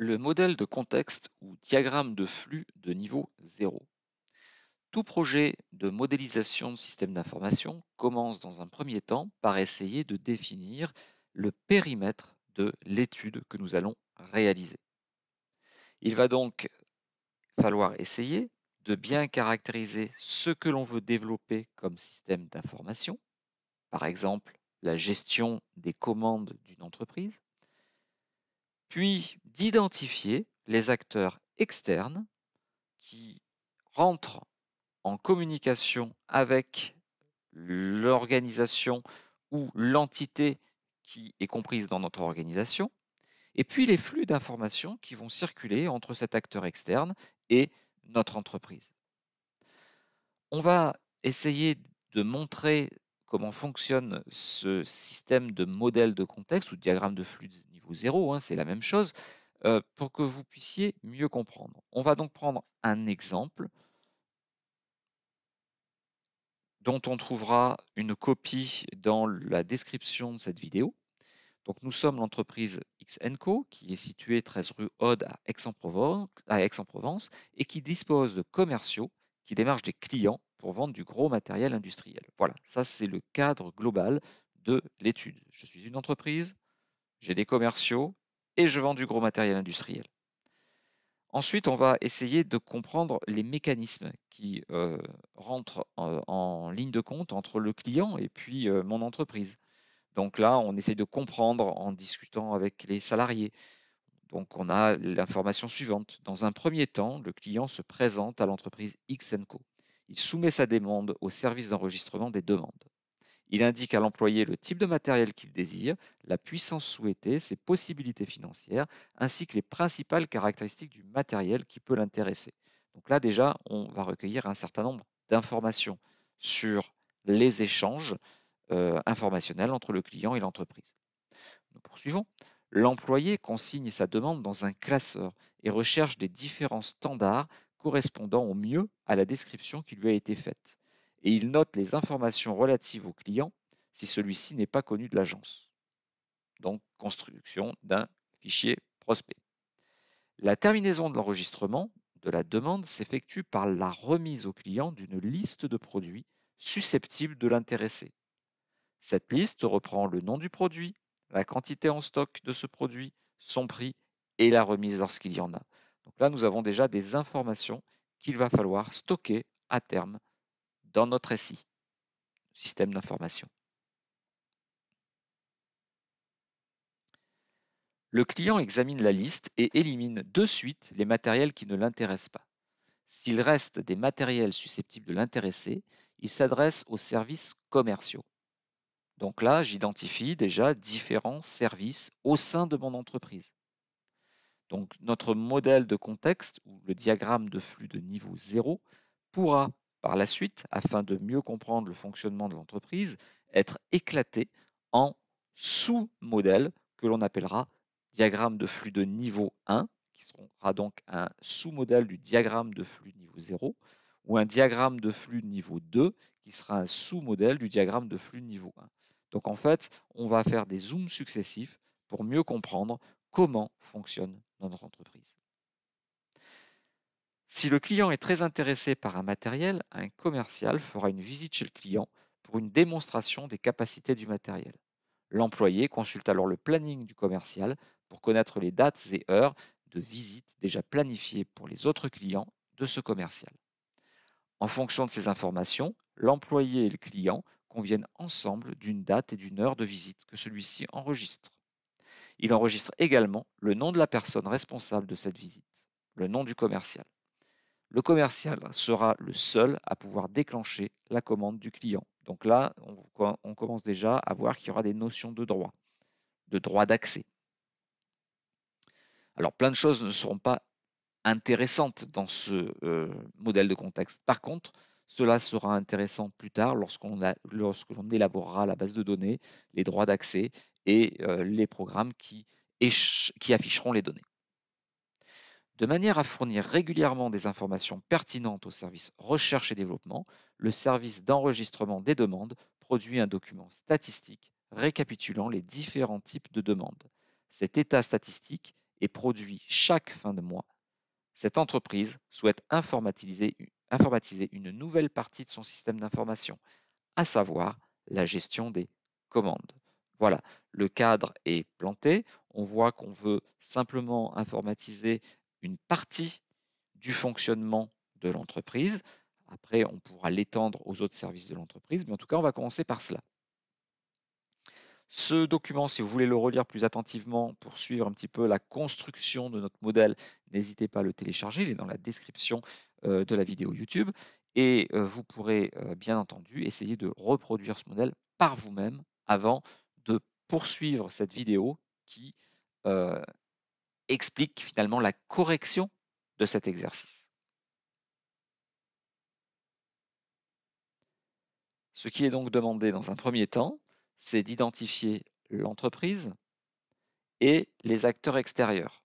le modèle de contexte ou diagramme de flux de niveau 0. Tout projet de modélisation de système d'information commence dans un premier temps par essayer de définir le périmètre de l'étude que nous allons réaliser. Il va donc falloir essayer de bien caractériser ce que l'on veut développer comme système d'information, par exemple la gestion des commandes d'une entreprise, puis d'identifier les acteurs externes qui rentrent en communication avec l'organisation ou l'entité qui est comprise dans notre organisation, et puis les flux d'informations qui vont circuler entre cet acteur externe et notre entreprise. On va essayer de montrer comment fonctionne ce système de modèle de contexte ou de diagramme de flux ou hein, c'est la même chose, euh, pour que vous puissiez mieux comprendre. On va donc prendre un exemple dont on trouvera une copie dans la description de cette vidéo. Donc nous sommes l'entreprise XNCO qui est située 13 rue Aude à Aix-en-Provence et qui dispose de commerciaux qui démarchent des clients pour vendre du gros matériel industriel. Voilà, ça c'est le cadre global de l'étude. Je suis une entreprise, j'ai des commerciaux et je vends du gros matériel industriel. Ensuite, on va essayer de comprendre les mécanismes qui euh, rentrent euh, en, ligne de compte entre le client et puis euh, mon entreprise. Donc là, on essaie de comprendre en discutant avec les salariés. Donc on a l'information suivante. Dans un premier temps, le client se présente à l'entreprise Xenco. Il soumet sa demande au service d'enregistrement des demandes. Il indique à l'employé le type de matériel qu'il désire, la puissance souhaitée, ses possibilités financières, ainsi que les principales caractéristiques du matériel qui peut l'intéresser. Donc là déjà, on va recueillir un certain nombre d'informations sur les échanges euh, informationnels entre le client et l'entreprise. Nous poursuivons. L'employé consigne sa demande dans un classeur et recherche des différents standards correspondant au mieux à la description qui lui a été faite et il note les informations relatives au client si celui-ci n'est pas connu de l'agence. Donc construction d'un fichier prospect. La terminaison de l'enregistrement de la demande s'effectue par la remise au client d'une liste de produits susceptibles de l'intéresser. Cette liste reprend le nom du produit, la quantité en stock de ce produit, son prix et la remise lorsqu'il y en a. Donc là, nous avons déjà des informations qu'il va falloir stocker à terme dans notre SI, système d'information. Le client examine la liste et élimine de suite les matériels qui ne l'intéressent pas. S'il reste des matériels susceptibles de l'intéresser, il s'adresse aux services commerciaux. Donc là, j'identifie déjà différents services au sein de mon entreprise. Donc notre modèle de contexte ou le diagramme de flux de niveau 0 pourra par la suite, afin de mieux comprendre le fonctionnement de l'entreprise, être éclaté en sous-modèles que l'on appellera diagramme de flux de niveau 1, qui sera donc un sous-modèle du diagramme de flux niveau 0, ou un diagramme de flux niveau 2, qui sera un sous-modèle du diagramme de flux niveau 1. Donc en fait, on va faire des zooms successifs pour mieux comprendre comment fonctionne notre entreprise. Si le client est très intéressé par un matériel, un commercial fera une visite chez le client pour une démonstration des capacités du matériel. L'employé consulte alors le planning du commercial pour connaître les dates et heures de visite déjà planifiées pour les autres clients de ce commercial. En fonction de ces informations, l'employé et le client conviennent ensemble d'une date et d'une heure de visite que celui-ci enregistre. Il enregistre également le nom de la personne responsable de cette visite, le nom du commercial. Le commercial sera le seul à pouvoir déclencher la commande du client. Donc là, on, commence déjà à voir qu'il y aura des notions de droit, de droit d'accès. Alors plein de choses ne seront pas intéressantes dans ce euh, modèle de contexte. Par contre, cela sera intéressant plus tard lorsqu'on lorsque l'on élaborera la base de données, les droits d'accès et euh, les programmes qui afficheront les données. De manière à fournir régulièrement des informations pertinentes au service recherche et développement, le service d'enregistrement des demandes produit un document statistique récapitulant les différents types de demandes. Cet état statistique est produit chaque fin de mois. Cette entreprise souhaite informatiser, informatiser une nouvelle partie de son système d'information, à savoir la gestion des commandes. Voilà, le cadre est planté. On voit qu'on veut simplement informatiser une partie du fonctionnement de l'entreprise. Après, on pourra l'étendre aux autres services de l'entreprise, mais en tout cas, on va commencer par cela. Ce document, si vous voulez le relire plus attentivement pour suivre un petit peu la construction de notre modèle, n'hésitez pas à le télécharger, il est dans la description euh, de la vidéo YouTube. Et euh, vous pourrez euh, bien entendu essayer de reproduire ce modèle par vous-même avant de poursuivre cette vidéo qui explique finalement la correction de cet exercice. Ce qui est donc demandé dans un premier temps, c'est d'identifier l'entreprise et les acteurs extérieurs.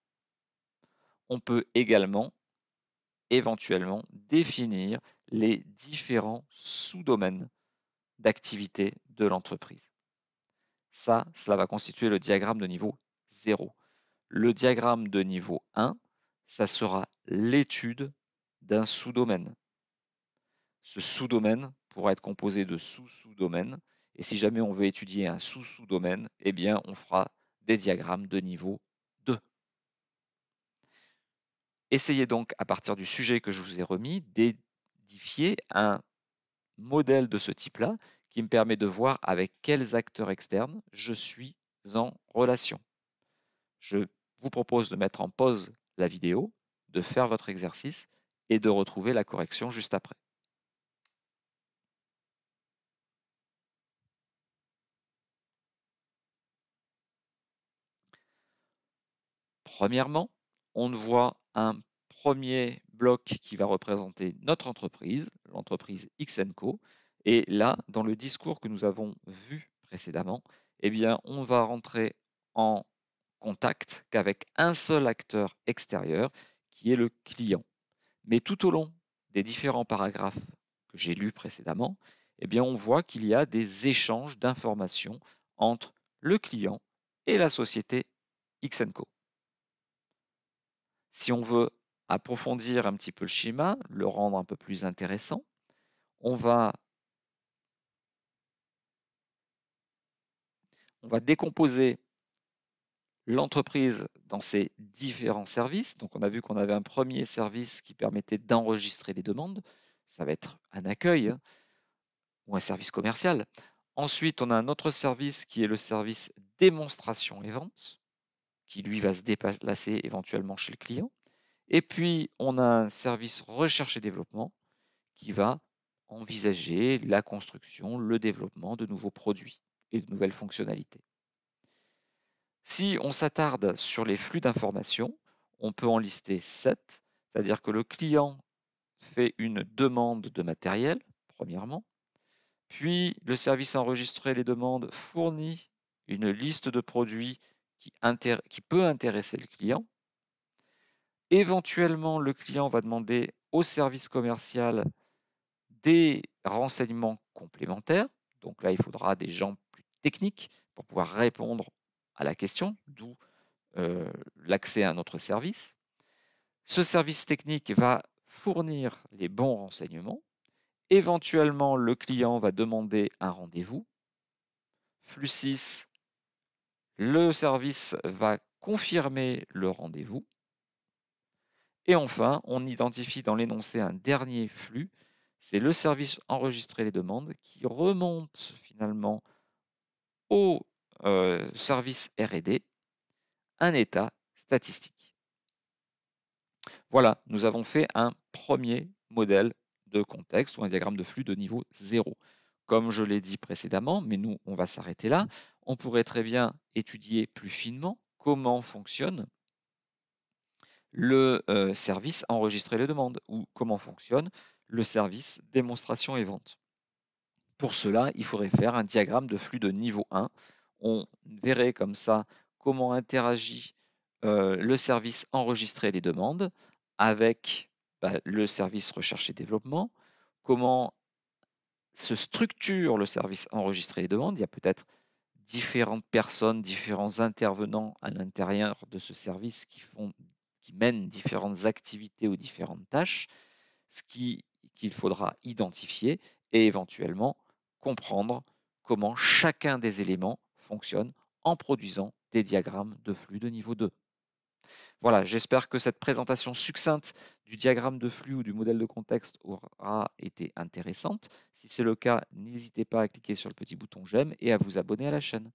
On peut également éventuellement définir les différents sous-domaines d'activité de l'entreprise. Ça, cela va constituer le diagramme de niveau 0. Le diagramme de niveau 1, ça sera l'étude d'un sous-domaine. Ce sous-domaine pourra être composé de sous-sous-domaines. Et si jamais on veut étudier un sous-sous-domaine, eh bien, on fera des diagrammes de niveau 2. Essayez donc, à partir du sujet que je vous ai remis, d'édifier un modèle de ce type-là qui me permet de voir avec quels acteurs externes je suis en relation. Je vous propose de mettre en pause la vidéo, de faire votre exercice et de retrouver la correction juste après. Premièrement, on voit un premier bloc qui va représenter notre entreprise, l'entreprise Xenco. Et là, dans le discours que nous avons vu précédemment, eh bien, on va rentrer en contact qu'avec un seul acteur extérieur, qui est le client. Mais tout au long des différents paragraphes que j'ai lus précédemment, eh bien, on voit qu'il y a des échanges d'informations entre le client et la société Xenco. Si on veut approfondir un petit peu le schéma, le rendre un peu plus intéressant, on va, on va décomposer l'entreprise dans ses différents services. Donc on a vu qu'on avait un premier service qui permettait d'enregistrer les demandes. Ça va être un accueil hein, ou un service commercial. Ensuite, on a un autre service qui est le service démonstration et vente, qui lui va se déplacer éventuellement chez le client. Et puis, on a un service recherche et développement qui va envisager la construction, le développement de nouveaux produits et de nouvelles fonctionnalités. Si on s'attarde sur les flux d'informations, on peut en lister 7, c'est-à-dire que le client fait une demande de matériel, premièrement, puis le service enregistré les demandes fournit une liste de produits qui, qui peut intéresser le client. Éventuellement, le client va demander au service commercial des renseignements complémentaires. Donc là, il faudra des gens plus techniques pour pouvoir répondre à la question, d'où euh, l'accès à notre service. Ce service technique va fournir les bons renseignements. Éventuellement, le client va demander un rendez-vous. Flux 6, le service va confirmer le rendez-vous. Et enfin, on identifie dans l'énoncé un dernier flux. C'est le service enregistrer les demandes qui remonte finalement au euh, service RD, un état statistique. Voilà, nous avons fait un premier modèle de contexte ou un diagramme de flux de niveau 0. Comme je l'ai dit précédemment, mais nous, on va s'arrêter là, on pourrait très bien étudier plus finement comment fonctionne le euh, service enregistrer les demandes ou comment fonctionne le service démonstration et vente. Pour cela, il faudrait faire un diagramme de flux de niveau 1 on verrait comme ça comment interagit le service enregistrer les demandes avec bah, le service recherche et développement, comment se structure le service enregistrer les demandes. Il y a peut-être différentes personnes, différents intervenants à l'intérieur de ce service qui, font, qui mènent différentes activités ou différentes tâches, ce qui, qu'il faudra identifier et éventuellement comprendre comment chacun des éléments fonctionne en produisant des diagrammes de flux de niveau 2. Voilà, j'espère que cette présentation succincte du diagramme de flux ou du modèle de contexte aura été intéressante. Si c'est le cas, n'hésitez pas à cliquer sur le petit bouton j'aime et à vous abonner à la chaîne.